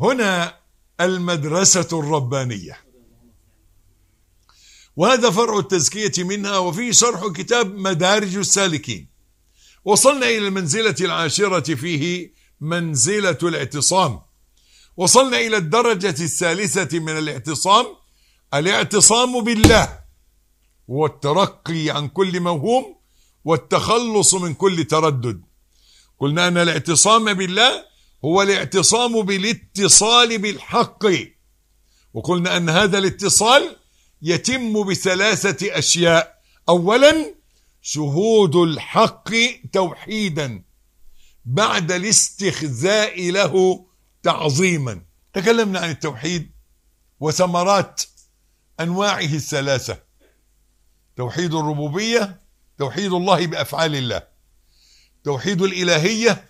هنا المدرسة الربانية وهذا فرع التزكية منها وفيه شرح كتاب مدارج السالكين وصلنا إلى المنزلة العاشرة فيه منزلة الاعتصام وصلنا إلى الدرجة الثالثة من الاعتصام الاعتصام بالله والترقي عن كل موهوم والتخلص من كل تردد قلنا أن الاعتصام بالله هو الاعتصام بالاتصال بالحق وقلنا أن هذا الاتصال يتم بثلاثة أشياء أولا شهود الحق توحيدا بعد الاستخزاء له تعظيما تكلمنا عن التوحيد وثمرات أنواعه الثلاثة توحيد الربوبية توحيد الله بأفعال الله توحيد الإلهية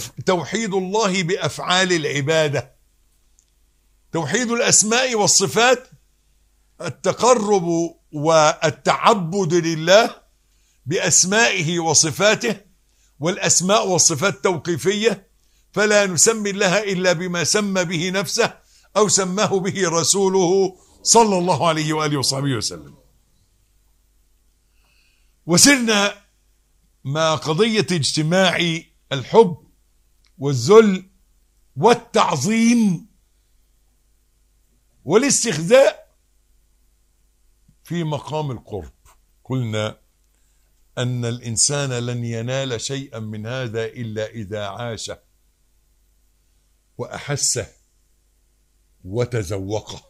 توحيد الله بأفعال العبادة توحيد الأسماء والصفات التقرب والتعبد لله بأسمائه وصفاته والأسماء والصفات توقيفية فلا نسمي الله إلا بما سمى به نفسه أو سماه به رسوله صلى الله عليه وآله وصحبه وسلم وسرنا مع قضية اجتماع الحب والذل والتعظيم والاستخزاء في مقام القرب قلنا أن الإنسان لن ينال شيئا من هذا إلا إذا عاش وأحسه وتذوقه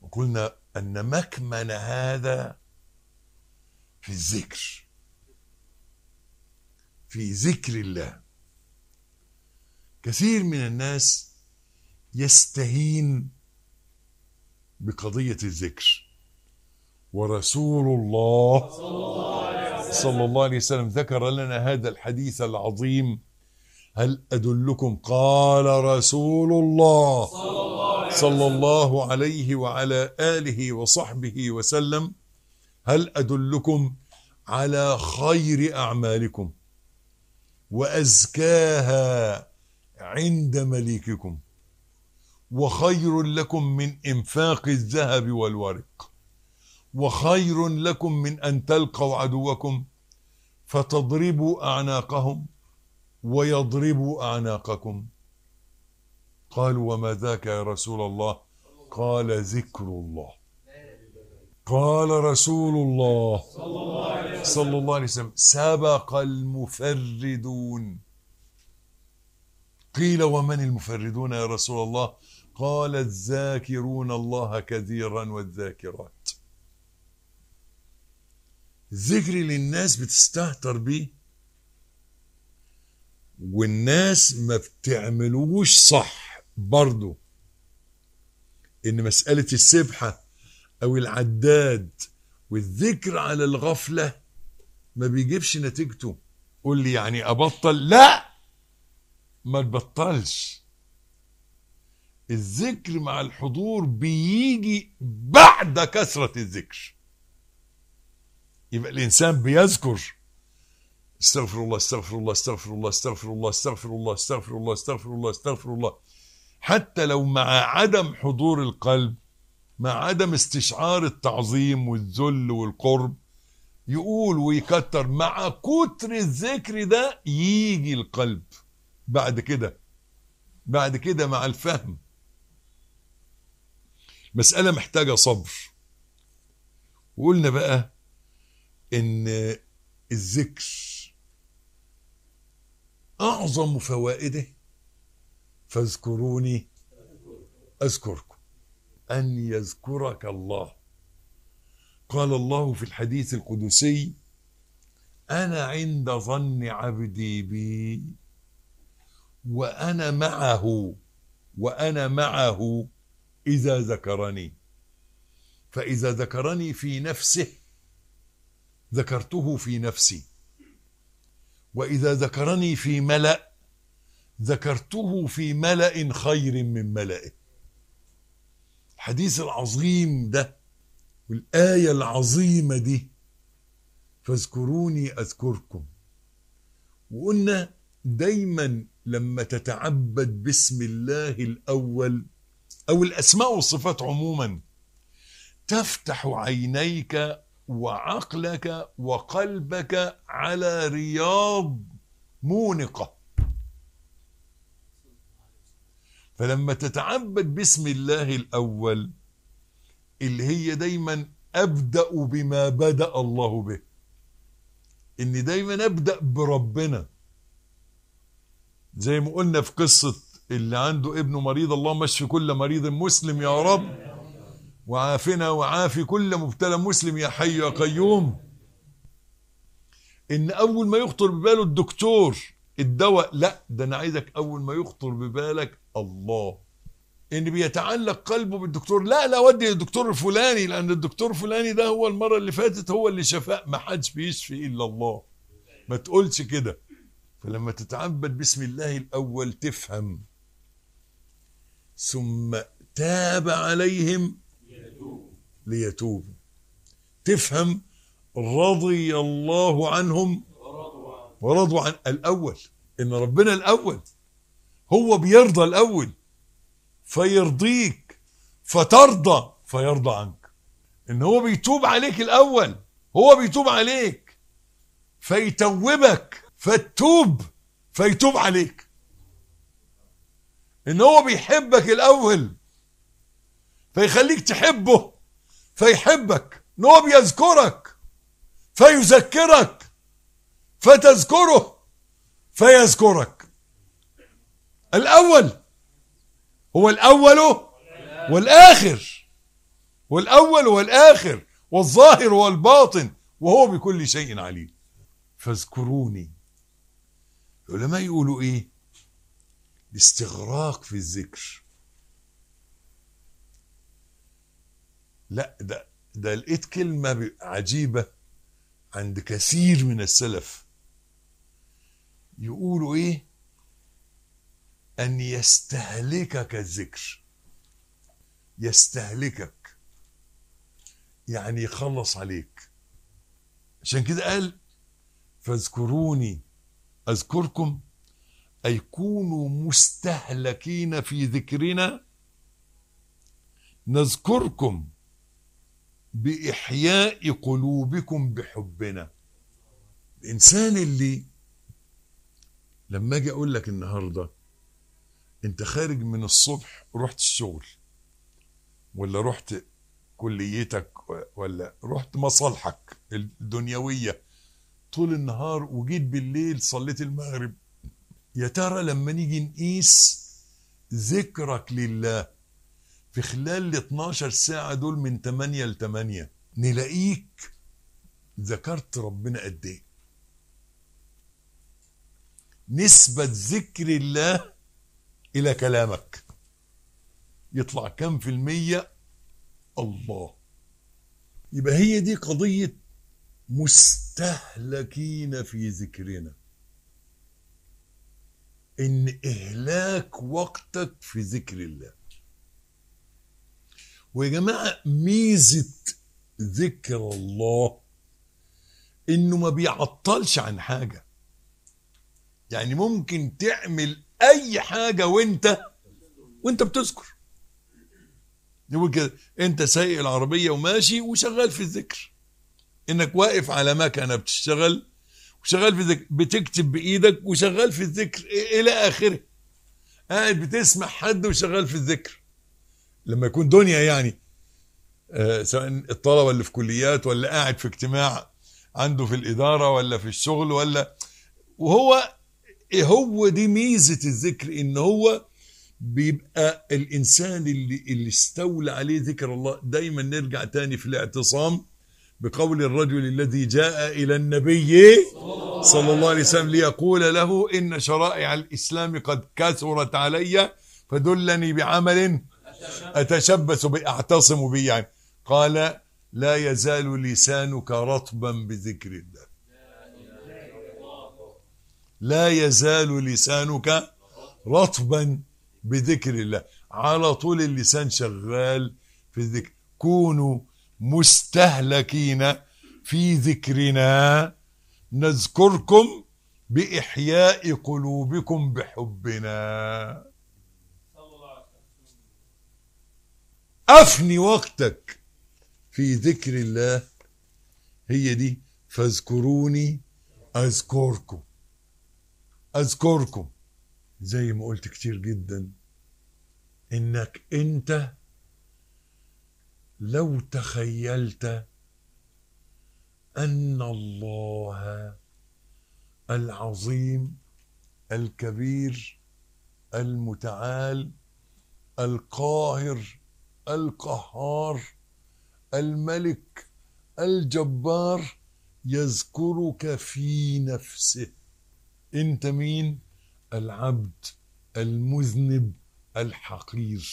وقلنا أن مكمن هذا في الذكر في ذكر الله كثير من الناس يستهين بقضية الذكر ورسول الله صلى الله عليه وسلم ذكر لنا هذا الحديث العظيم هل أدلكم قال رسول الله صلى الله عليه وعلى آله وصحبه وسلم هل أدلكم على خير أعمالكم وأزكاها عند مليككم وخير لكم من إنفاق الذهب والورق وخير لكم من أن تلقوا عدوكم فتضربوا أعناقهم ويضربوا أعناقكم قالوا وما ذاك يا رسول الله قال ذكر الله قال رسول الله صلى الله عليه وسلم سبق المفردون قيل ومن المفردون يا رسول الله قال الذاكرون الله كثيرا والذاكرات ذكر للناس بتستهتر بيه والناس ما بتعملوش صح برضه ان مسألة السبحة او العداد والذكر على الغفله ما بيجيبش نتيجته قول لي يعني ابطل لا ما تبطلش الذكر مع الحضور بيجي بعد كثره الذكر يبقى الانسان بيذكر استغفر الله استغفر الله استغفر الله استغفر الله استغفر الله استغفر الله استغفر الله استغفر الله حتى لو مع عدم حضور القلب مع عدم استشعار التعظيم والذل والقرب يقول ويكتر مع كتر الذكر ده يجي القلب بعد كده بعد كده مع الفهم مسألة محتاجة صبر وقلنا بقى ان الذكر اعظم فوائده فاذكروني اذكركم أن يذكرك الله قال الله في الحديث القدسي أنا عند ظن عبدي بي وأنا معه وأنا معه إذا ذكرني فإذا ذكرني في نفسه ذكرته في نفسي وإذا ذكرني في ملأ ذكرته في ملأ خير من ملأه الحديث العظيم ده والآية العظيمة دي فاذكروني أذكركم وقلنا دايما لما تتعبد باسم الله الأول أو الأسماء والصفات عموما تفتح عينيك وعقلك وقلبك على رياض مونقه فلما تتعبد باسم الله الأول اللي هي دايما أبدأ بما بدأ الله به إني دايما أبدأ بربنا زي ما قلنا في قصة اللي عنده ابنه مريض اللهم اشفي كل مريض مسلم يا رب وعافنا وعافي كل مبتلى مسلم يا حي يا قيوم ان اول ما يخطر بباله الدكتور الدواء لا ده انا عايزك اول ما يخطر ببالك الله ان بيتعلق قلبه بالدكتور لا لا ودي الدكتور الفلاني لان الدكتور الفلاني ده هو المره اللي فاتت هو اللي شفاء ما حدش بيشفي الا الله ما تقولش كده فلما تتعبد باسم الله الاول تفهم ثم تاب عليهم ليتوبوا تفهم رضي الله عنهم ورضوا عن الاول ان ربنا الاول هو بيرضى الأول فيرضيك فترضى فيرضى عنك إن هو بيتوب عليك الأول هو بيتوب عليك فيتوبك فتوب فيتوب عليك إن هو بيحبك الأول فيخليك تحبه فيحبك إن هو بيذكرك فيذكرك فتذكره فيذكرك الأول هو الأول والآخر والأول والآخر والظاهر والباطن وهو بكل شيء عليم فاذكروني العلماء يقولوا إيه الاستغراق في الذكر لا ده ده لقيت كلمة عجيبة عند كثير من السلف يقولوا ايه أن يستهلكك الذكر يستهلكك يعني يخلص عليك عشان كده قال فاذكروني أذكركم أي كونوا مستهلكين في ذكرنا نذكركم بإحياء قلوبكم بحبنا الإنسان اللي لما أجي أقول لك النهارده انت خارج من الصبح رحت الشغل ولا رحت كليتك ولا رحت مصالحك الدنيوية طول النهار وجيت بالليل صليت المغرب يا ترى لما نيجي نقيس ذكرك لله في خلال ال 12 ساعة دول من 8 ل 8 نلاقيك ذكرت ربنا قد ايه نسبة ذكر الله الى كلامك يطلع كام في المية الله يبقى هي دي قضية مستهلكين في ذكرنا ان اهلاك وقتك في ذكر الله ويا جماعة ميزة ذكر الله انه ما بيعطلش عن حاجة يعني ممكن تعمل اي حاجه وانت وانت بتذكر يقول كده انت سايق العربيه وماشي وشغال في الذكر انك واقف على مكنه بتشتغل وشغال في الذكر بتكتب بايدك وشغال في الذكر الى اخره قاعد بتسمع حد وشغال في الذكر لما يكون دنيا يعني آه، سواء الطلبه اللي في كليات ولا قاعد في اجتماع عنده في الاداره ولا في الشغل ولا وهو هو دي ميزة الذكر ان هو بيبقى الانسان اللي, اللي استولى عليه ذكر الله دايما نرجع تاني في الاعتصام بقول الرجل الذي جاء الى النبي صلى الله عليه وسلم ليقول له ان شرائع الاسلام قد كثرت علي فدلني بعمل اتشبث به اعتصم به يعني قال لا يزال لسانك رطبا بذكر الله لا يزال لسانك رطبا بذكر الله على طول اللسان شغال في الذكر كونوا مستهلكين في ذكرنا نذكركم بإحياء قلوبكم بحبنا أفني وقتك في ذكر الله هي دي فاذكروني أذكركم اذكركم زي ما قلت كتير جدا انك انت لو تخيلت ان الله العظيم الكبير المتعال القاهر القهار الملك الجبار يذكرك في نفسه انت مين العبد المذنب الحقير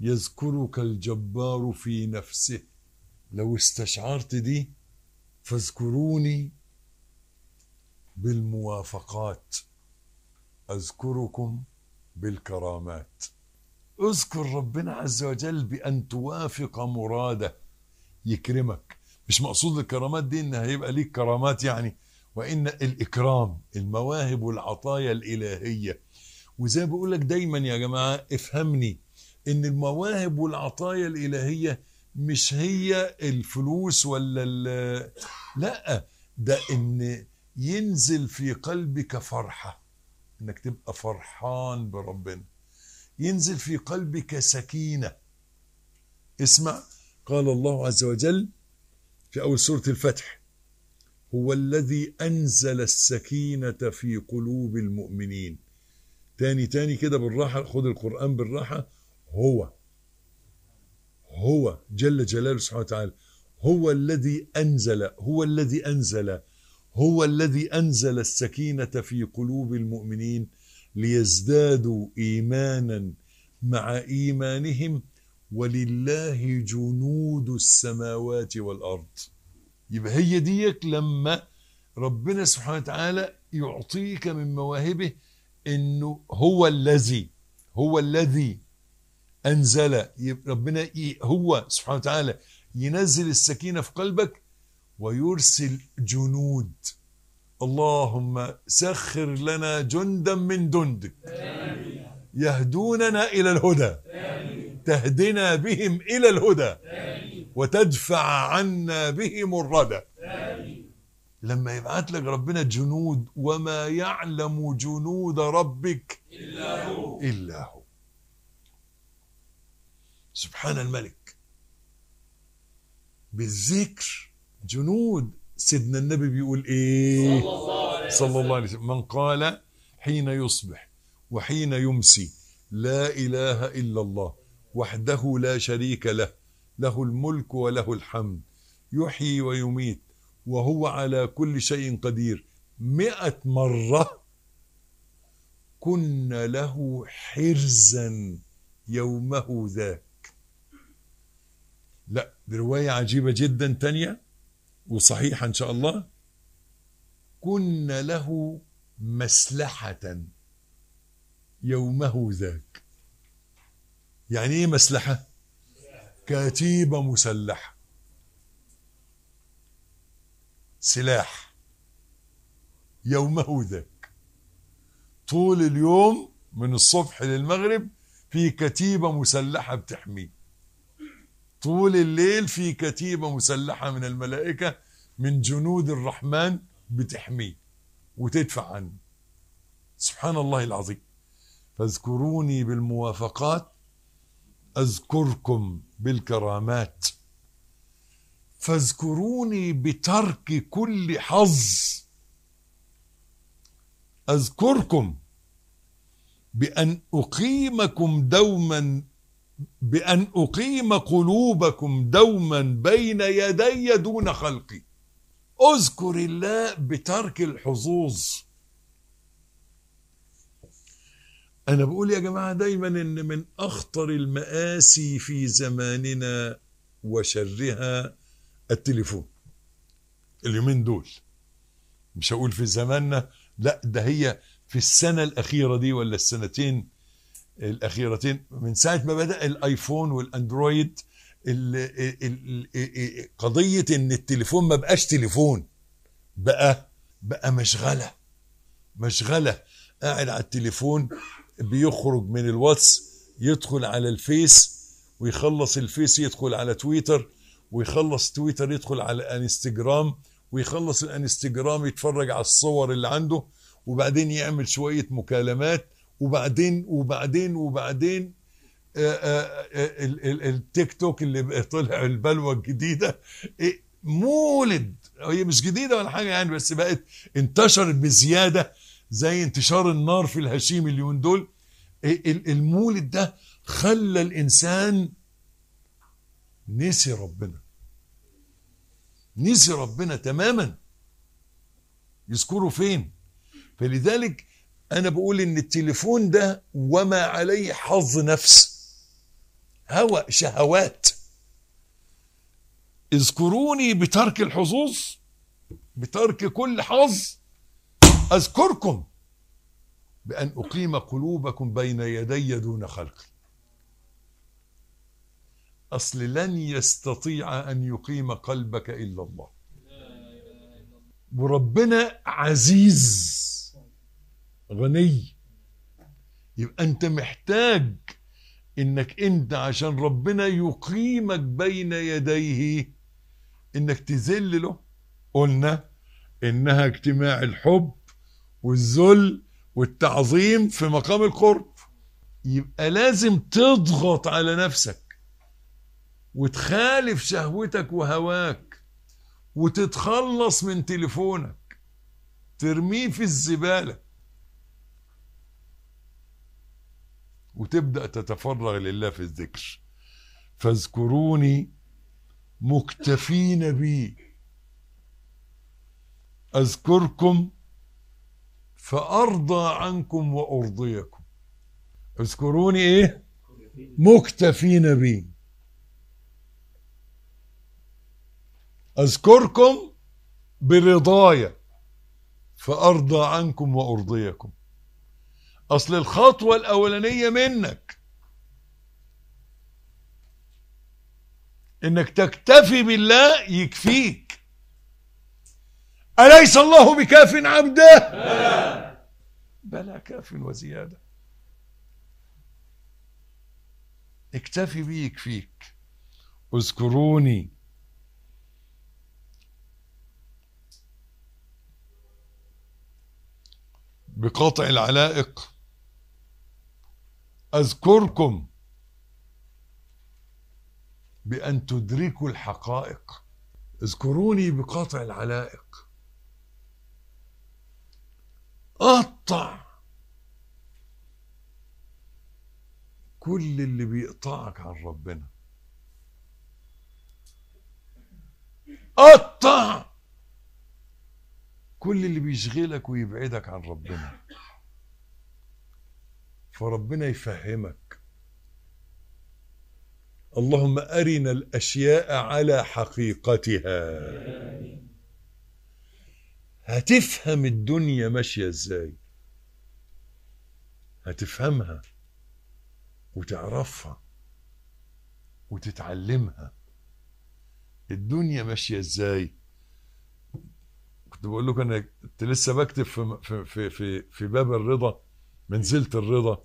يذكرك الجبار في نفسه لو استشعرت دي فاذكروني بالموافقات اذكركم بالكرامات اذكر ربنا عز وجل بان توافق مراده يكرمك مش مقصود الكرامات دي ان هيبقى ليك كرامات يعني وان الاكرام المواهب والعطايا الالهيه وزي ما بقول لك دايما يا جماعه افهمني ان المواهب والعطايا الالهيه مش هي الفلوس ولا لا ده ان ينزل في قلبك فرحه انك تبقى فرحان بربنا ينزل في قلبك سكينه اسمع قال الله عز وجل في اول سوره الفتح هو الذي أنزل السكينة في قلوب المؤمنين تاني تاني كده بالراحة خد القرآن بالراحة هو هو جل جلاله سبحانه وتعالى هو الذي أنزل هو الذي أنزل هو الذي أنزل السكينة في قلوب المؤمنين ليزدادوا إيمانا مع إيمانهم ولله جنود السماوات والأرض يبقى هي ديك لما ربنا سبحانه وتعالى يعطيك من مواهبه انه هو الذي هو الذي انزل ربنا هو سبحانه وتعالى ينزل السكينه في قلبك ويرسل جنود اللهم سخر لنا جندا من جندك يهدوننا الى الهدى تهدنا بهم إلى الهدى وتدفع عنا بهم الردى لما يبعت لك ربنا جنود وما يعلم جنود ربك إلا هو, إلا هو. سبحان الملك بالذكر جنود سيدنا النبي بيقول ايه صلى الله عليه وسلم من قال حين يصبح وحين يمسي لا اله الا الله وحده لا شريك له له الملك وله الحمد يحيي ويميت وهو على كل شيء قدير مئة مرة كنا له حرزا يومه ذاك لا برواية عجيبة جدا تانية وصحيحة إن شاء الله كنا له مسلحة يومه ذاك يعني ايه مسلحه كتيبه مسلحه سلاح يومه ذاك طول اليوم من الصبح للمغرب في كتيبه مسلحه بتحميه طول الليل في كتيبه مسلحه من الملائكه من جنود الرحمن بتحميه وتدفع عنه سبحان الله العظيم فاذكروني بالموافقات أذكركم بالكرامات فاذكروني بترك كل حظ أذكركم بأن أقيمكم دوما بأن أقيم قلوبكم دوما بين يدي دون خلقي أذكر الله بترك الحظوظ أنا بقول يا جماعة دايما إن من أخطر المآسي في زماننا وشرها التليفون اليومين دول مش هقول في زماننا لا ده هي في السنة الأخيرة دي ولا السنتين الأخيرتين من ساعة ما بدأ الآيفون والأندرويد قضية إن التليفون ما بقاش تليفون بقى بقى مشغلة مشغلة قاعد على التليفون بيخرج من الواتس يدخل على الفيس ويخلص الفيس يدخل على تويتر ويخلص تويتر يدخل على الانستجرام ويخلص الانستجرام يتفرج على الصور اللي عنده وبعدين يعمل شوية مكالمات وبعدين وبعدين وبعدين آه، آه، آه، التيك توك اللي طلع البلوة الجديدة إيه، مولد هي مش جديدة ولا حاجة يعني بس بقت انتشرت بزيادة زي انتشار النار في الهشيم اليوم دول إيه، المولد ده خلى الانسان نسي ربنا نسي ربنا تماما يذكره فين فلذلك انا بقول ان التليفون ده وما عليه حظ نفس هوى شهوات اذكروني بترك الحظوظ بترك كل حظ أذكركم بأن أقيم قلوبكم بين يدي دون خلقي أصل لن يستطيع أن يقيم قلبك إلا الله وربنا عزيز غني يبقى أنت محتاج إنك أنت عشان ربنا يقيمك بين يديه إنك تذل له قلنا إنها اجتماع الحب والذل والتعظيم في مقام القرب يبقى لازم تضغط على نفسك وتخالف شهوتك وهواك وتتخلص من تليفونك ترميه في الزبالة وتبدأ تتفرغ لله في الذكر فاذكروني مكتفين بي أذكركم فأرضى عنكم وأرضيكم اذكروني إيه مكتفين بي أذكركم برضاية فأرضى عنكم وأرضيكم أصل الخطوة الأولانية منك إنك تكتفي بالله يكفيك أليس الله بكاف عبده بلى كاف وزيادة اكتفي بي يكفيك اذكروني بقطع العلائق اذكركم بان تدركوا الحقائق اذكروني بقطع العلائق قطع كل اللي بيقطعك عن ربنا قطع كل اللي بيشغلك ويبعدك عن ربنا فربنا يفهمك اللهم ارنا الاشياء على حقيقتها هتفهم الدنيا ماشيه ازاي هتفهمها وتعرفها وتتعلمها الدنيا ماشيه ازاي كنت بقول لكم انا كنت لسه بكتب في في في في باب الرضا منزله الرضا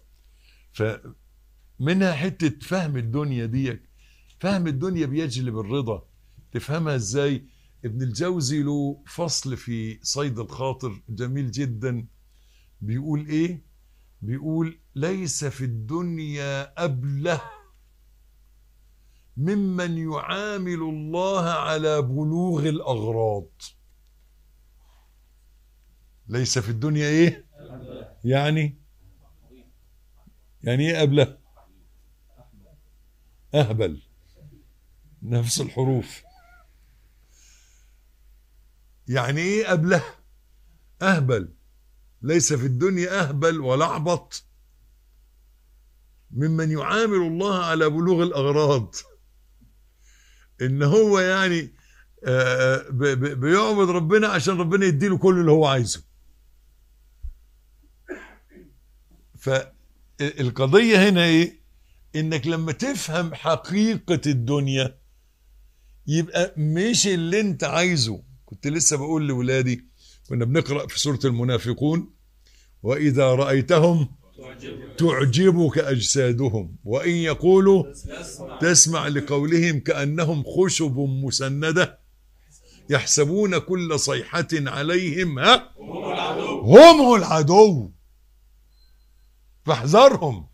فمنها حته فهم الدنيا ديت فهم الدنيا بيجلب الرضا تفهمها ازاي ابن الجوزي له فصل في صيد الخاطر جميل جدا بيقول ايه بيقول ليس في الدنيا أبله ممن يعامل الله على بلوغ الأغراض ليس في الدنيا ايه يعني يعني ايه أبله أهبل نفس الحروف يعني ايه أبله؟ اهبل ليس في الدنيا اهبل ولا اعبط ممن يعامل الله على بلوغ الاغراض ان هو يعني آه، بيعبد ربنا عشان ربنا يديله كل اللي هو عايزه فالقضية هنا ايه انك لما تفهم حقيقة الدنيا يبقى مش اللي انت عايزه كنت لسه بقول لولادي كنا بنقرأ في سورة المنافقون وإذا رأيتهم تعجبك أجسادهم وإن يقولوا تسمع لقولهم كأنهم خشب مسندة يحسبون كل صيحة عليهم ها هم العدو فاحذرهم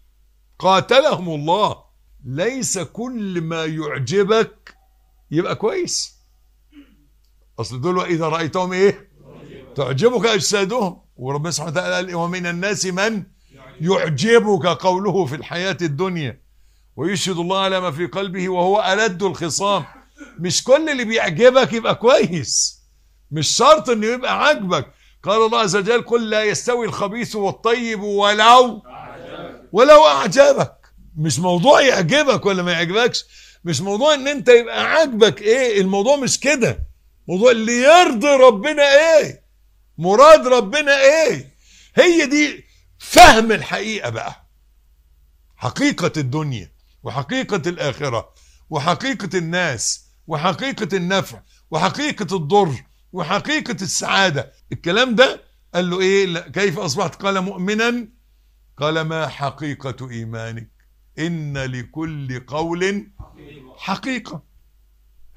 قاتلهم الله ليس كل ما يعجبك يبقى كويس اصل دول واذا رايتهم ايه تعجبك اجسادهم وربنا سبحانه وتعالى قال إيه؟ ومن الناس من يعجبك قوله في الحياه الدنيا ويشهد الله على ما في قلبه وهو ألد الخصام مش كل اللي بيعجبك يبقى كويس مش شرط انه يبقى عاجبك قال الله عز وجل قل لا يستوي الخبيث والطيب ولو ولو اعجبك مش موضوع يعجبك ولا ما يعجبكش مش موضوع ان انت يبقى عاجبك ايه الموضوع مش كده موضوع اللي يرضي ربنا ايه مراد ربنا ايه هي دي فهم الحقيقة بقى حقيقة الدنيا وحقيقة الآخرة وحقيقة الناس وحقيقة النفع وحقيقة الضر وحقيقة السعادة الكلام ده قال له ايه كيف اصبحت قال مؤمنا قال ما حقيقة ايمانك ان لكل قول حقيقة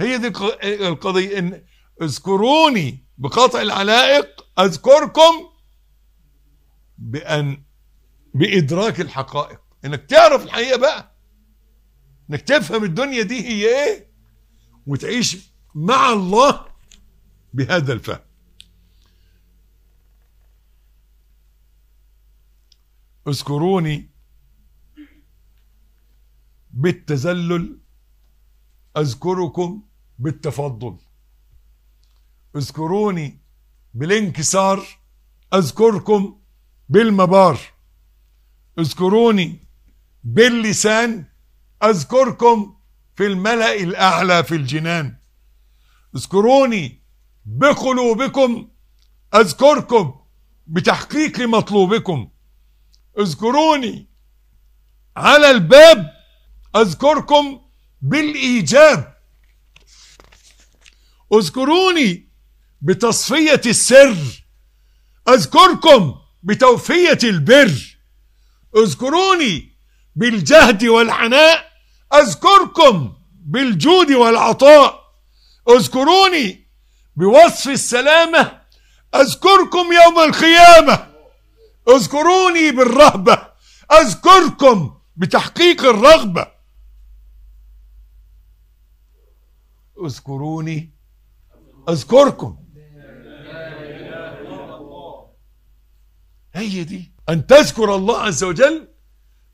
هي دي القضية ان اذكروني بقطع العلائق اذكركم بان بادراك الحقائق انك تعرف الحقيقه بقى انك تفهم الدنيا دي هي ايه وتعيش مع الله بهذا الفهم اذكروني بالتذلل اذكركم بالتفضل اذكروني بالانكسار اذكركم بالمبار اذكروني باللسان اذكركم في الملأ الاعلى في الجنان اذكروني بقلوبكم اذكركم بتحقيق مطلوبكم اذكروني على الباب اذكركم بالايجاب اذكروني بتصفية السر أذكركم بتوفية البر اذكروني بالجهد والعناء أذكركم بالجود والعطاء اذكروني بوصف السلامة أذكركم يوم القيامة اذكروني بالرهبة أذكركم بتحقيق الرغبة اذكروني أذكركم هي دي أن تذكر الله عز وجل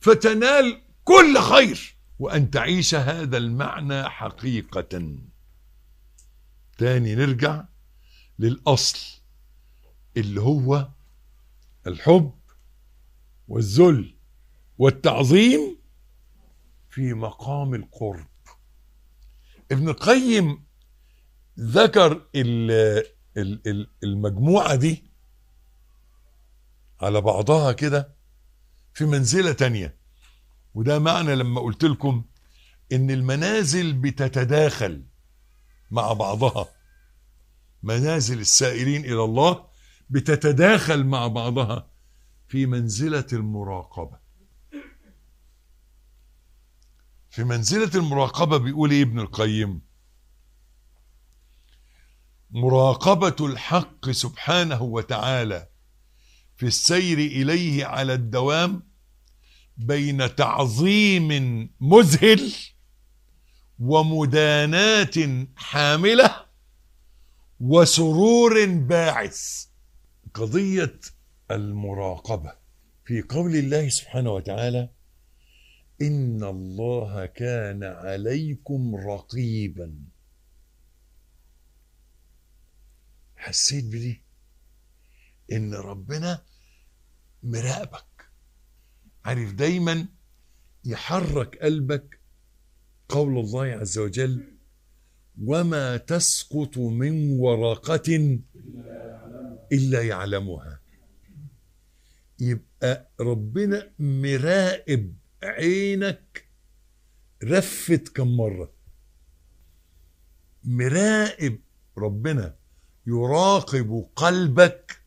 فتنال كل خير وأن تعيش هذا المعنى حقيقة تاني نرجع للأصل اللي هو الحب والذل والتعظيم في مقام القرب ابن القيم ذكر المجموعة دي على بعضها كده في منزلة تانية وده معنى لما قلت لكم ان المنازل بتتداخل مع بعضها منازل السائرين الى الله بتتداخل مع بعضها في منزلة المراقبة في منزلة المراقبة بيقول ايه ابن القيم مراقبة الحق سبحانه وتعالى في السير إليه على الدوام بين تعظيم مذهل ومداناة حاملة وسرور باعث قضية المراقبة في قول الله سبحانه وتعالى إن الله كان عليكم رقيبا حسيت بدي ان ربنا مراقبك عارف دايما يحرك قلبك قول الله عز وجل وما تسقط من ورقة إلا يعلمها يبقى ربنا مراقب عينك رفت كم مرة مراقب ربنا يراقب قلبك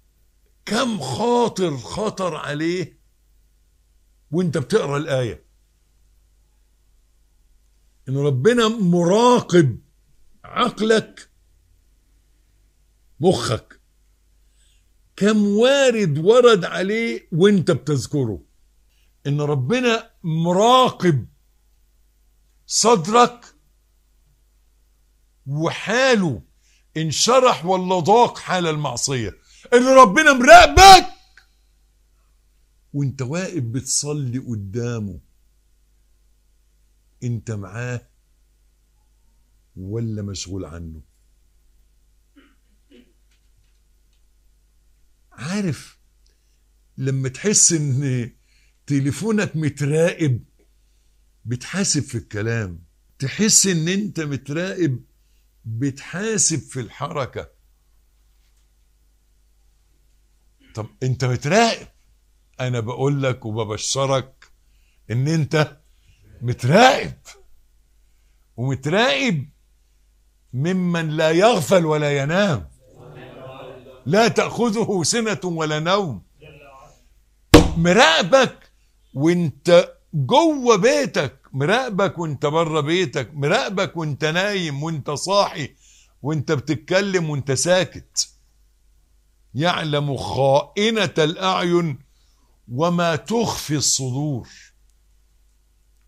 كم خاطر خطر عليه وانت بتقرا الايه ان ربنا مراقب عقلك مخك كم وارد ورد عليه وانت بتذكره ان ربنا مراقب صدرك وحاله ان شرح ولا ضاق حال المعصيه ان ربنا مراقبك وانت واقف بتصلي قدامه انت معاه ولا مشغول عنه عارف لما تحس ان تليفونك متراقب بتحاسب في الكلام تحس ان انت متراقب بتحاسب في الحركه طب انت متراقب انا بقول لك وببشرك ان انت متراقب ومتراقب ممن لا يغفل ولا ينام لا تأخذه سنة ولا نوم مراقبك وانت جوه بيتك مراقبك وانت بره بيتك مراقبك وانت نايم وانت صاحي وانت بتتكلم وانت ساكت يعلم خائنة الأعين وما تخفي الصدور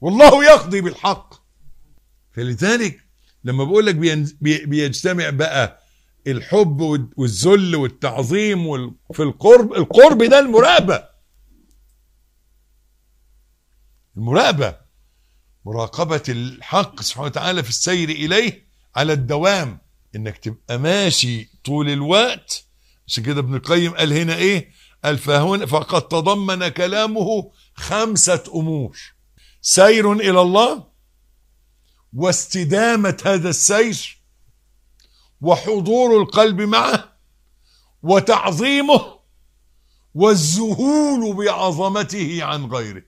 والله يقضي بالحق فلذلك لما بقول لك بيجتمع بقى الحب والذل والتعظيم في القرب القرب ده المراقبة المراقبة مراقبة الحق سبحانه وتعالى في السير إليه على الدوام إنك تبقى ماشي طول الوقت عشان كده ابن القيم قال هنا ايه قال فهنا فقد تضمن كلامه خمسة امور سير الى الله واستدامة هذا السير وحضور القلب معه وتعظيمه والذهول بعظمته عن غيره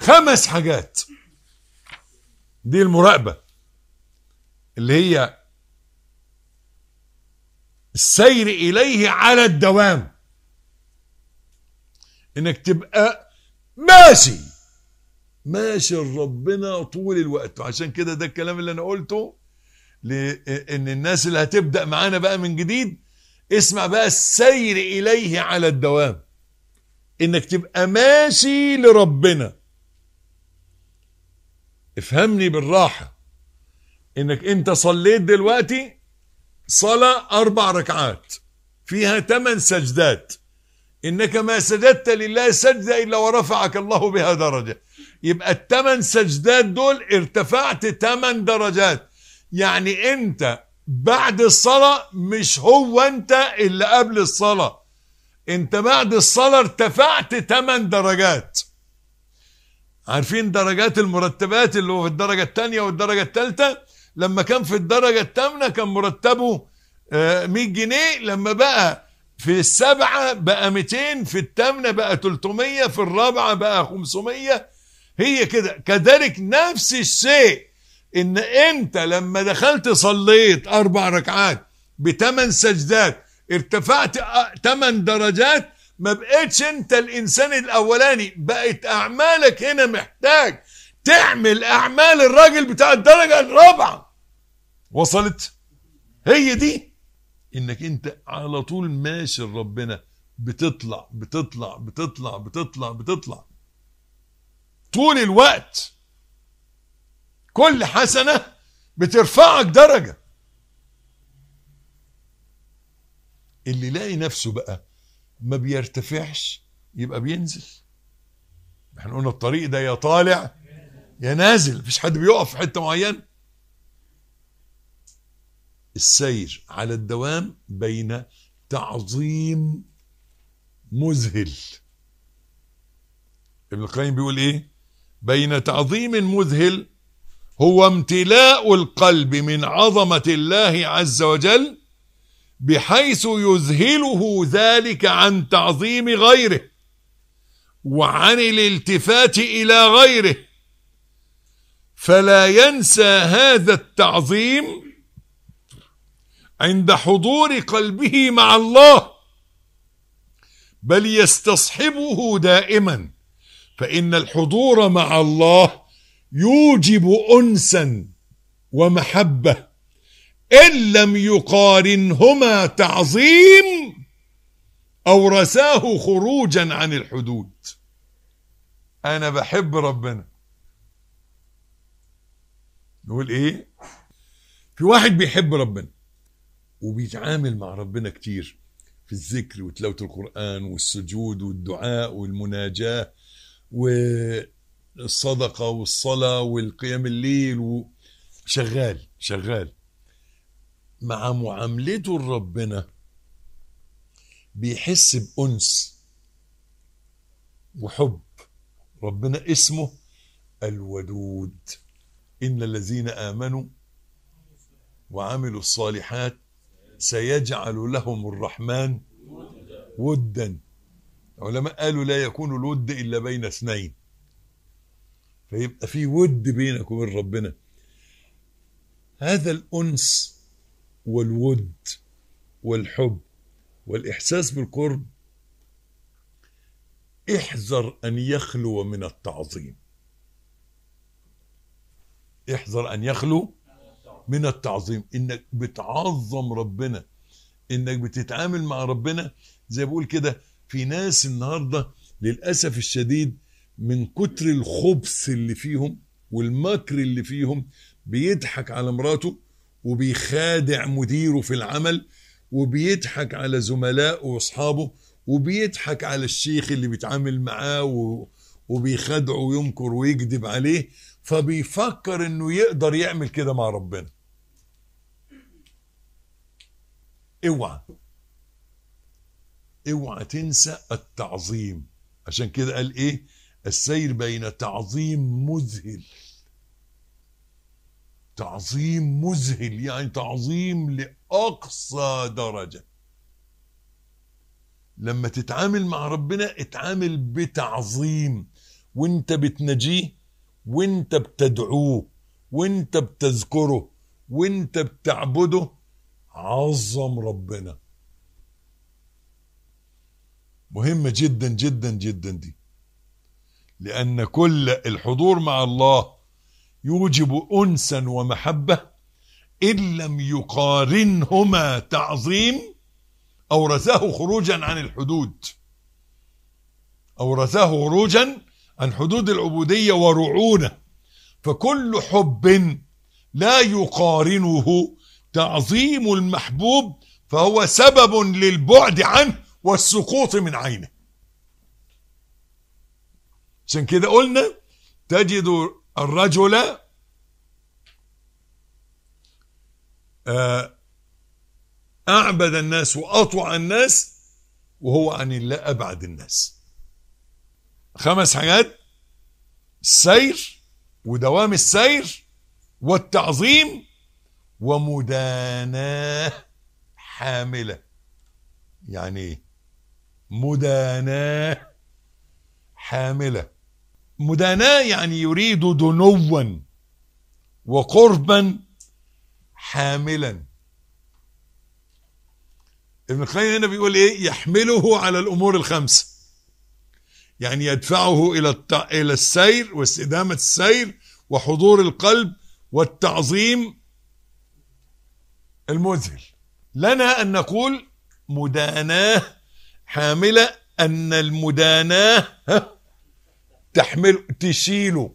خمس حاجات دي المراقبة اللي هي السير إليه على الدوام إنك تبقى ماشي ماشي ربنا طول الوقت عشان كده ده الكلام اللي أنا قلته لأن الناس اللي هتبدأ معانا بقى من جديد اسمع بقى السير إليه على الدوام إنك تبقى ماشي لربنا افهمني بالراحة إنك أنت صليت دلوقتي صلاة أربع ركعات فيها ثمان سجدات إنك ما سجدت لله سجدة إلا ورفعك الله بها درجة يبقى الثمان سجدات دول ارتفعت ثمان درجات يعني أنت بعد الصلاة مش هو أنت اللي قبل الصلاة أنت بعد الصلاة ارتفعت ثمان درجات عارفين درجات المرتبات اللي هو في الدرجة الثانية والدرجة الثالثة لما كان في الدرجة الثامنة كان مرتبه 100 آه، جنيه لما بقى في السبعة بقى 200 في الثامنة بقى 300 في الرابعة بقى 500 هي كده كذلك نفس الشيء ان انت لما دخلت صليت اربع ركعات بثمان سجدات ارتفعت ثمان آه، درجات ما بقتش انت الانسان الاولاني بقت اعمالك هنا محتاج تعمل اعمال الراجل بتاع الدرجه الرابعه وصلت هي دي انك انت على طول ماشي ربنا بتطلع بتطلع بتطلع بتطلع بتطلع طول الوقت كل حسنة بترفعك درجة اللي لاقي نفسه بقى ما بيرتفعش يبقى بينزل احنا قلنا الطريق ده يا طالع يا نازل مفيش حد بيقف في حته معينه السير على الدوام بين تعظيم مذهل ابن القيم بيقول ايه بين تعظيم مذهل هو امتلاء القلب من عظمة الله عز وجل بحيث يذهله ذلك عن تعظيم غيره وعن الالتفات إلى غيره فلا ينسى هذا التعظيم عند حضور قلبه مع الله بل يستصحبه دائما فإن الحضور مع الله يوجب أنسا ومحبة إن لم يقارنهما تعظيم أو رساه خروجا عن الحدود أنا بحب ربنا نقول إيه في واحد بيحب ربنا وبيتعامل مع ربنا كتير في الذكر وتلاوة القرآن والسجود والدعاء والمناجاة والصدقة والصلاة والقيام الليل و... شغال شغال مع معاملته لربنا بيحس بأنس وحب ربنا اسمه الودود إن الذين آمنوا وعملوا الصالحات سيجعل لهم الرحمن ودا العلماء قالوا لا يكون الود إلا بين اثنين فيبقى في ود بينك وبين ربنا هذا الأنس والود والحب والإحساس بالقرب احذر أن يخلو من التعظيم احذر أن يخلو من التعظيم انك بتعظم ربنا انك بتتعامل مع ربنا زي بقول كده في ناس النهارده للاسف الشديد من كتر الخبث اللي فيهم والمكر اللي فيهم بيضحك على مراته وبيخادع مديره في العمل وبيضحك على زملائه واصحابه وبيضحك على الشيخ اللي بيتعامل معاه وبيخدعه ويمكر ويكذب عليه فبيفكر انه يقدر يعمل كده مع ربنا اوعى اوعى تنسى التعظيم عشان كده قال ايه السير بين تعظيم مذهل تعظيم مذهل يعني تعظيم لأقصى درجة لما تتعامل مع ربنا اتعامل بتعظيم وانت بتنجيه وانت بتدعوه وانت بتذكره وانت بتعبده عظم ربنا مهمة جدا جدا جدا دي لأن كل الحضور مع الله يوجب أنسا ومحبة إن لم يقارنهما تعظيم أورثاه خروجا عن الحدود أورثاه خروجا عن حدود العبودية ورعونة فكل حب لا يقارنه تعظيم المحبوب فهو سبب للبعد عنه والسقوط من عينه عشان كده قلنا تجد الرجل آه، أعبد الناس وأطوع الناس وهو عن الله أبعد الناس خمس حاجات السير ودوام السير والتعظيم ومداناه حاملة يعني ايه مداناه حاملة مداناه يعني يريد دنوا وقربا حاملا ابن القيم هنا بيقول ايه يحمله على الامور الخمسه يعني يدفعه الى الت... الى السير واستدامه السير وحضور القلب والتعظيم المذهل لنا أن نقول مداناه حاملة أن المداناه تحمل تشيله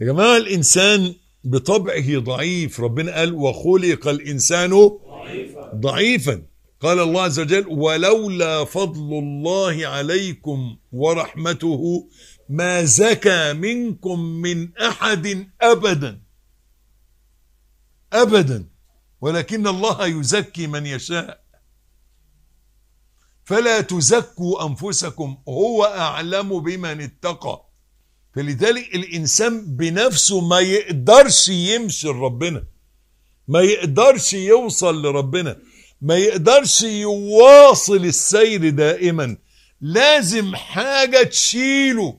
يا جماعة الإنسان بطبعه ضعيف ربنا قال وخلق الإنسان ضعيفا, ضعيفا. قال الله عز وجل ولولا فضل الله عليكم ورحمته ما زكى منكم من أحد أبدا أبدا ولكن الله يزكي من يشاء فلا تزكوا أنفسكم هو أعلم بمن اتقى فلذلك الإنسان بنفسه ما يقدرش يمشي لربنا ما يقدرش يوصل لربنا ما يقدرش يواصل السير دائما لازم حاجة تشيله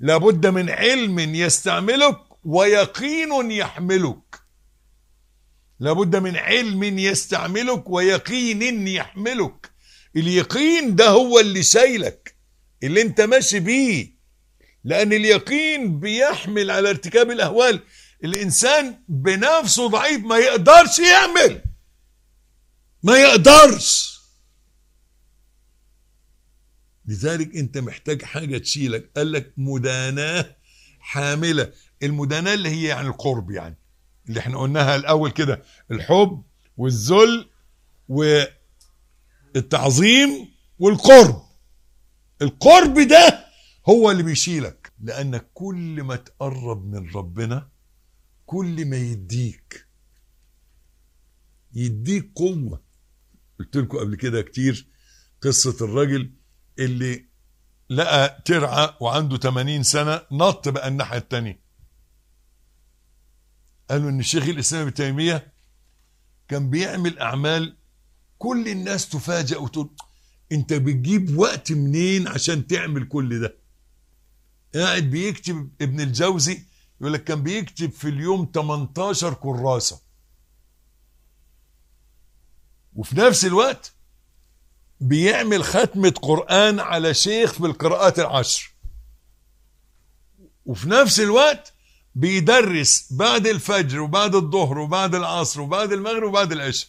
لابد من علم يستعمله ويقين يحملك لابد من علم يستعملك ويقين يحملك اليقين ده هو اللي شايلك اللي انت ماشي بيه لان اليقين بيحمل على ارتكاب الاهوال الانسان بنفسه ضعيف ما يقدرش يعمل ما يقدرش لذلك انت محتاج حاجه تشيلك قال لك مداناه حامله المداناه اللي هي يعني القرب يعني اللي احنا قلناها الاول كده الحب والذل والتعظيم والقرب القرب ده هو اللي بيشيلك لانك كل ما تقرب من ربنا كل ما يديك يديك قوه قلت لكم قبل كده كتير قصه الراجل اللي لقى ترعه وعنده 80 سنه نط بقى الناحيه الثانيه قالوا ان الشيخ الاسلام ابن تيميه كان بيعمل اعمال كل الناس تفاجئ وتقول انت بتجيب وقت منين عشان تعمل كل ده قاعد بيكتب ابن الجوزي يقول لك كان بيكتب في اليوم 18 كراسه وفي نفس الوقت بيعمل ختمة قرآن على شيخ في القراءات العشر وفي نفس الوقت بيدرس بعد الفجر وبعد الظهر وبعد العصر وبعد المغرب وبعد العشاء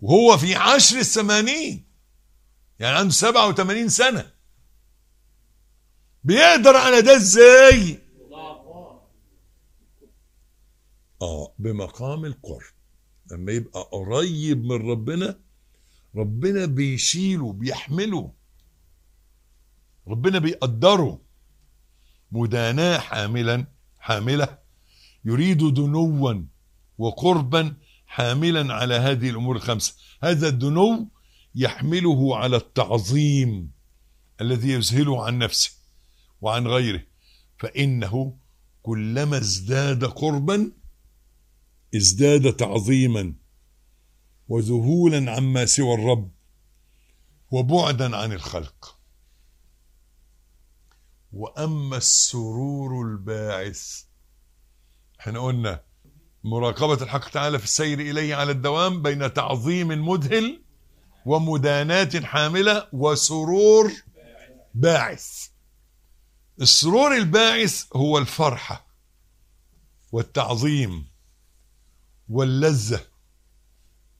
وهو في عشر الثمانين يعني عنده سبعة وثمانين سنة بيقدر على ده ازاي اه بمقام القرب لما يبقى قريب من ربنا ربنا بيشيله بيحمله ربنا بيقدره مداناه حاملا حاملة يريد دنوا وقربا حاملا على هذه الأمور الخمسة هذا الدنو يحمله على التعظيم الذي يذهله عن نفسه وعن غيره فإنه كلما ازداد قربا ازداد تعظيما وذهولا عما سوى الرب وبعدا عن الخلق واما السرور الباعث احنا قلنا مراقبة الحق تعالى في السير إليه على الدوام بين تعظيم مذهل ومداناة حاملة وسرور باعث السرور الباعث هو الفرحة والتعظيم واللذة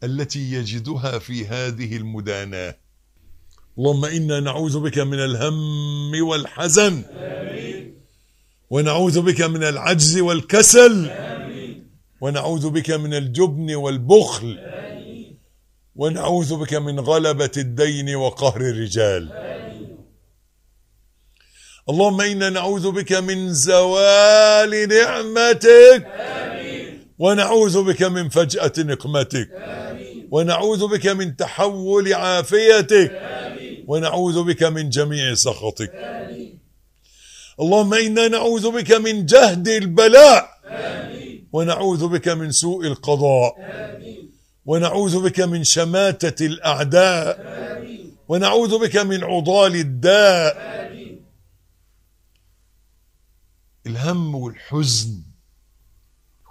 التي يجدها في هذه المداناة اللهم إنا نعوذ بك من الهم والحزن ونعوذ بك من العجز والكسل ونعوذ بك من الجبن والبخل ونعوذ بك من غلبة الدين وقهر الرجال اللهم إنا نعوذ بك من زوال نعمتك ونعوذ بك من فجأة نقمتك ونعوذ بك من تحول عافيتك ونعوذ بك من جميع سخطك آمين. اللهم إنا نعوذ بك من جهد البلاء آمين. ونعوذ بك من سوء القضاء آمين. ونعوذ بك من شماتة الأعداء آمين. ونعوذ بك من عضال الداء آمين. الهم والحزن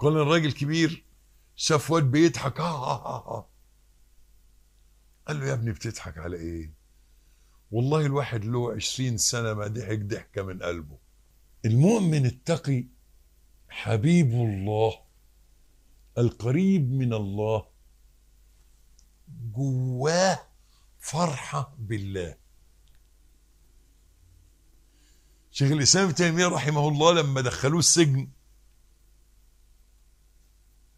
قال الراجل كبير شاف واد بيضحك آه آه آه. قال له يا ابني بتضحك على ايه والله الواحد له عشرين سنة ما ضحك ضحكة من قلبه المؤمن التقي حبيب الله القريب من الله جواه فرحة بالله شيخ الإسلام ابن تيمية رحمه الله لما دخلوه السجن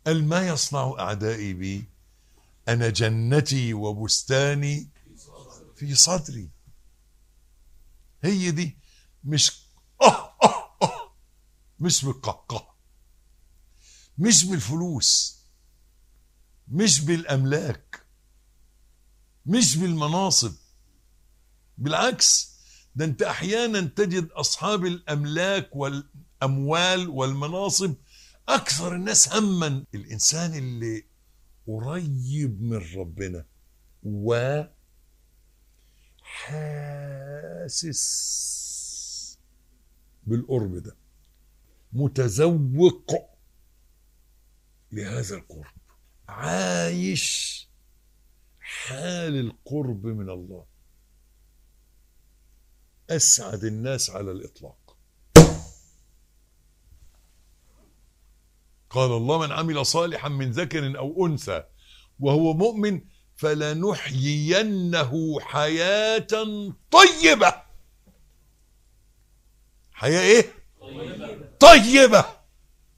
قال ما يصنع أعدائي بي أنا جنتي وبستاني في صدري هي دي مش اه اه اه مش بالقهقه مش بالفلوس مش بالاملاك مش بالمناصب بالعكس ده انت احيانا تجد اصحاب الاملاك والاموال والمناصب اكثر الناس هما الانسان اللي قريب من ربنا و حاسس بالقرب ده متذوق لهذا القرب عايش حال القرب من الله اسعد الناس على الاطلاق قال الله من عمل صالحا من ذكر او انثى وهو مؤمن فلنحيينه حياة طيبة حياة ايه طيبة طيبة,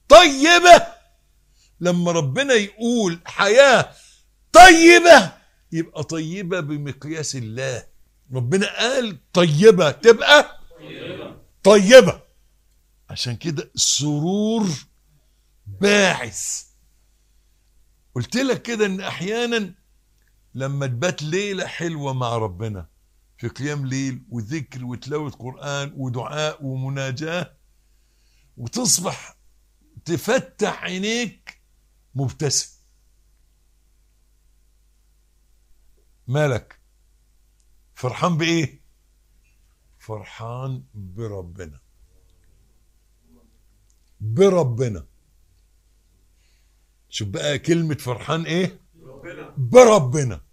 طيبة. لما ربنا يقول حياة طيبة يبقى طيبة بمقياس الله ربنا قال طيبة تبقى طيبة, طيبة. عشان كده السرور باعث قلت لك كده ان احيانا لما تبات ليلة حلوة مع ربنا في قيام ليل وذكر وتلاوة قرآن ودعاء ومناجاة وتصبح تفتح عينيك مبتسم مالك فرحان بإيه فرحان بربنا بربنا شوف بقى كلمة فرحان إيه بربنا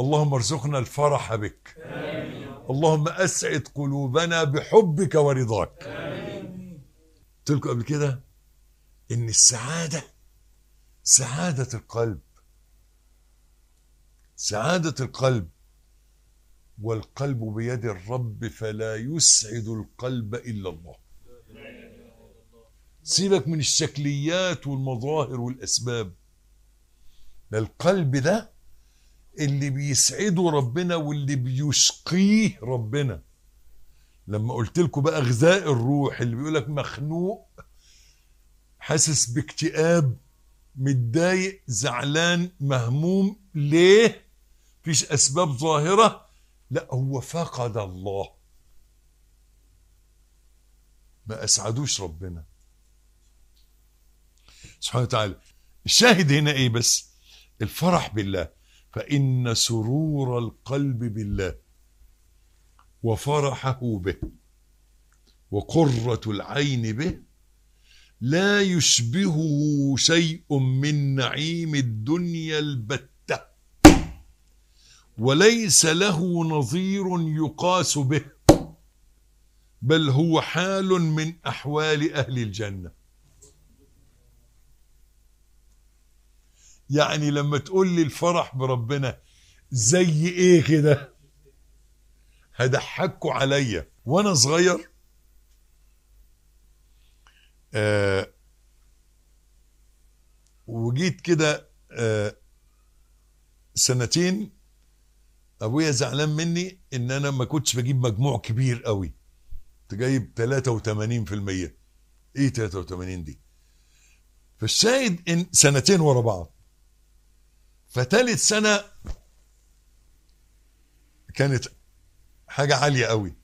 اللهم ارزقنا الفرح بك آمين. اللهم أسعد قلوبنا بحبك ورضاك قلت لكم قبل كده إن السعادة سعادة القلب سعادة القلب والقلب بيد الرب فلا يسعد القلب إلا الله سيبك من الشكليات والمظاهر والأسباب القلب ده اللي بيسعده ربنا واللي بيشقيه ربنا لما قلت لكم بقى غذاء الروح اللي بيقولك مخنوق حاسس باكتئاب متضايق زعلان مهموم ليه فيش اسباب ظاهره لا هو فقد الله ما اسعدوش ربنا سبحانه وتعالى الشاهد هنا ايه بس الفرح بالله فإن سرور القلب بالله وفرحه به وقرة العين به لا يشبهه شيء من نعيم الدنيا البتة وليس له نظير يقاس به بل هو حال من أحوال أهل الجنة يعني لما تقول لي الفرح بربنا زي ايه كده هضحكوا عليا وانا صغير آه وجيت كده آه سنتين ابويا زعلان مني ان انا ما كنتش بجيب مجموع كبير قوي كنت جايب 83% ايه 83 دي فالشاهد ان سنتين ورا بعض فتالت سنة كانت حاجة عالية قوي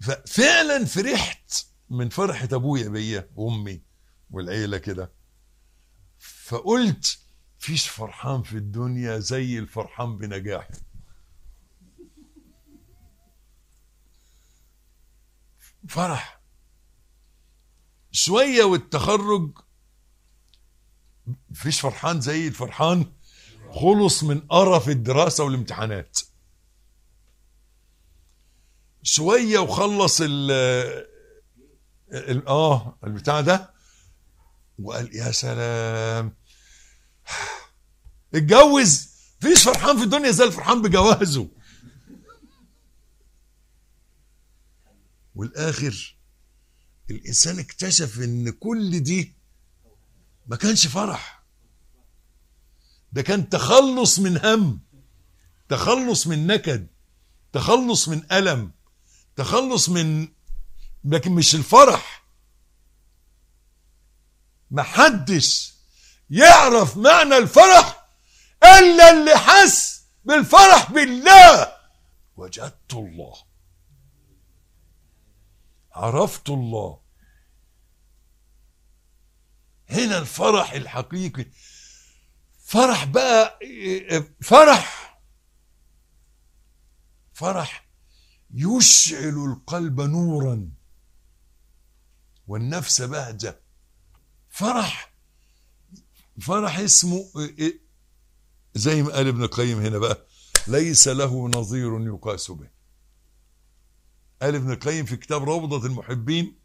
ففعلا فرحت من فرحة أبويا بيا وأمي والعيلة كده فقلت فيش فرحان في الدنيا زي الفرحان بنجاح فرح شوية والتخرج مفيش فرحان زي الفرحان خلص من قرف الدراسة والامتحانات شوية وخلص ال اه البتاع ده وقال يا سلام اتجوز مفيش فرحان في الدنيا زي الفرحان بجوازه والاخر الانسان اكتشف ان كل دي ما كانش فرح ده كان تخلص من هم تخلص من نكد تخلص من ألم تخلص من لكن مش الفرح محدش يعرف معنى الفرح إلا اللي حس بالفرح بالله وجدت الله عرفت الله هنا الفرح الحقيقي فرح بقى فرح فرح يشعل القلب نورا والنفس بهجة فرح فرح اسمه إيه، إيه، زي ما قال ابن القيم هنا بقى ليس له نظير يقاس به قال ابن القيم في كتاب روضة المحبين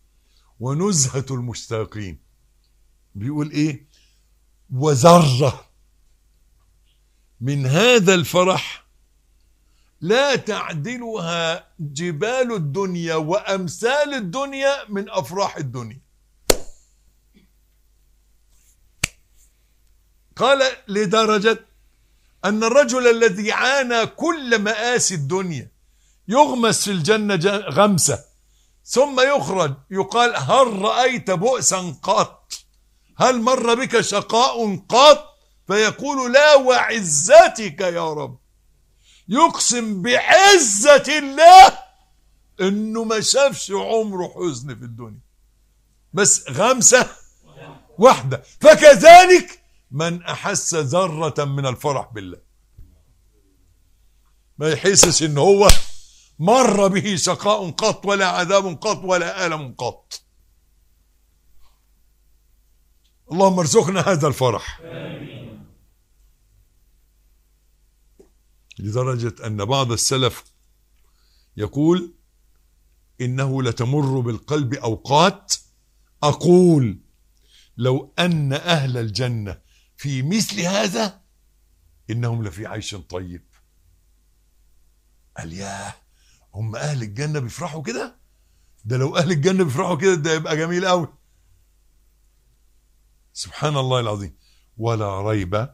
ونزهة المشتاقين بيقول ايه وذرة من هذا الفرح لا تعدلها جبال الدنيا وأمثال الدنيا من أفراح الدنيا قال لدرجة أن الرجل الذي عانى كل مآسي الدنيا يغمس في الجنة غمسة ثم يخرج يقال هل رأيت بؤسا قط هل مر بك شقاء قط فيقول لا وعزتك يا رب يقسم بعزة الله انه ما شافش عمره حزن في الدنيا بس غمسة واحدة فكذلك من احس ذرة من الفرح بالله ما يحسش ان هو مر به شقاء قط ولا عذاب قط ولا ألم قط اللهم ارزقنا هذا الفرح آمين. لدرجة أن بعض السلف يقول إنه لتمر بالقلب أوقات أقول لو أن أهل الجنة في مثل هذا إنهم لفي عيش طيب قال ياه هم أهل الجنة بيفرحوا كده ده لو أهل الجنة بيفرحوا كده ده يبقى جميل قوي سبحان الله العظيم ولا ريب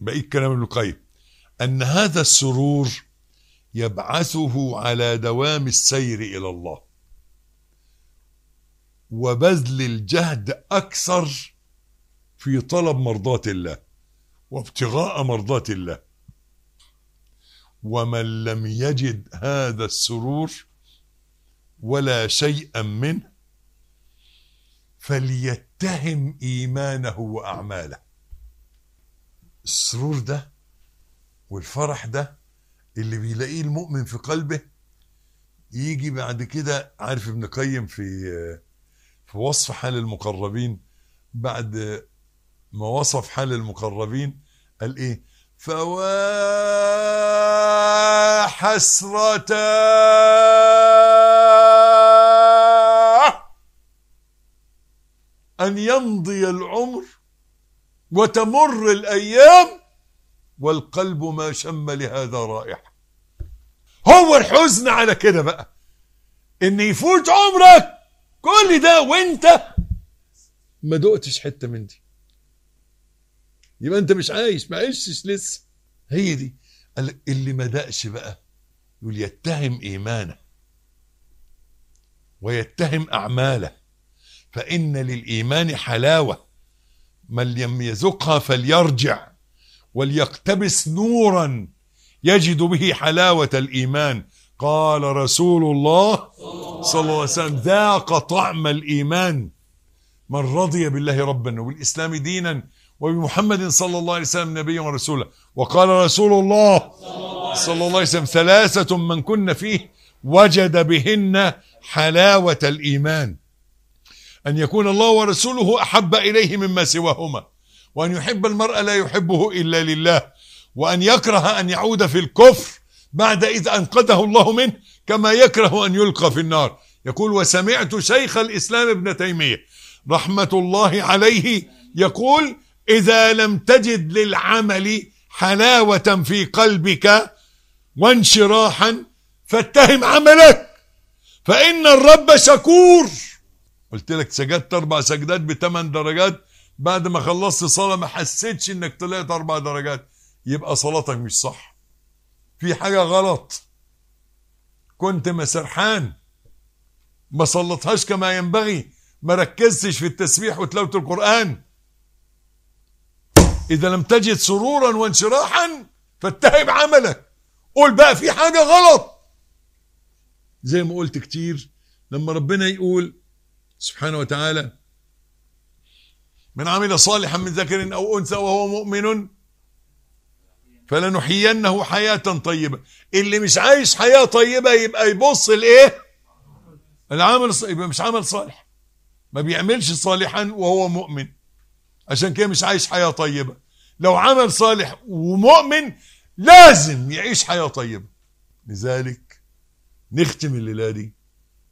بقيت كلام ابن القيم أن هذا السرور يبعثه على دوام السير إلى الله وبذل الجهد أكثر في طلب مرضاة الله وابتغاء مرضاة الله ومن لم يجد هذا السرور ولا شيئا منه فليتهم إيمانه وأعماله السرور ده والفرح ده اللي بيلاقيه المؤمن في قلبه يجي بعد كده عارف ابن قيم في في وصف حال المقربين بعد ما وصف حال المقربين قال ايه فوا حسرة أن يمضي العمر وتمر الأيام والقلب ما شم لهذا رائحة هو الحزن على كده بقى ان يفوت عمرك كل ده وانت ما دقتش حتة من دي يبقى انت مش عايش ما عشتش لسه هي دي اللي ما دقش بقى يقول يتهم ايمانه ويتهم اعماله فان للايمان حلاوه من لم يذقها فليرجع وليقتبس نورا يجد به حلاوة الإيمان قال رسول الله صلى الله عليه وسلم ذاق طعم الإيمان من رضي بالله ربا وبالإسلام دينا وبمحمد صلى الله عليه وسلم نبيا ورسولا وقال رسول الله صلى الله عليه وسلم ثلاثة من كن فيه وجد بهن حلاوة الإيمان أن يكون الله ورسوله أحب إليه مما سواهما وأن يحب المرء لا يحبه إلا لله وأن يكره أن يعود في الكفر بعد إذ أنقذه الله منه كما يكره أن يلقى في النار يقول وسمعت شيخ الإسلام ابن تيمية رحمة الله عليه يقول إذا لم تجد للعمل حلاوة في قلبك وانشراحا فاتهم عملك فإن الرب شكور قلت لك سجدت أربع سجدات بثمان درجات بعد ما خلصت صلاة ما حسيتش انك طلعت اربع درجات يبقى صلاتك مش صح في حاجة غلط كنت مسرحان ما صلتهاش كما ينبغي ما ركزتش في التسبيح وتلاوة القرآن إذا لم تجد سرورا وانشراحا فاتهم عملك قول بقى في حاجة غلط زي ما قلت كتير لما ربنا يقول سبحانه وتعالى من عمل صالحا من ذكر أو أنثى وهو مؤمن فلنحيينه حياة طيبة اللي مش عايش حياة طيبة يبقى يبص لإيه العمل يبقى مش عمل صالح ما بيعملش صالحا وهو مؤمن عشان كده مش عايش حياة طيبة لو عمل صالح ومؤمن لازم يعيش حياة طيبة لذلك نختم الليلة دي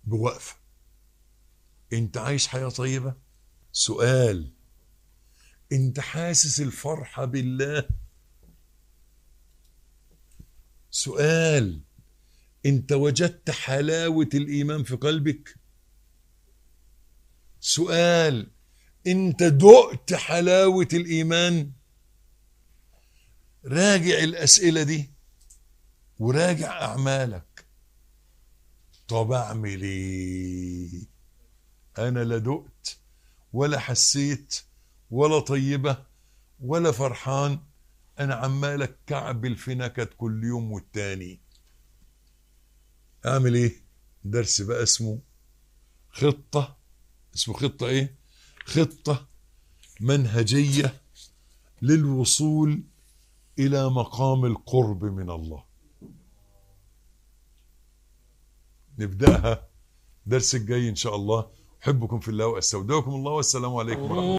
بوقفة انت عايش حياة طيبة سؤال انت حاسس الفرحه بالله سؤال انت وجدت حلاوه الايمان في قلبك سؤال انت دقت حلاوه الايمان راجع الاسئله دي وراجع اعمالك طب اعمل ايه انا لا دقت ولا حسيت ولا طيبة ولا فرحان أنا عمالك كعب في كل يوم والتاني أعمل إيه؟ درس بقى اسمه خطة اسمه خطة إيه؟ خطة منهجية للوصول إلى مقام القرب من الله نبدأها درس الجاي إن شاء الله أحبكم في الله وأستودعكم الله والسلام عليكم ورحمة الله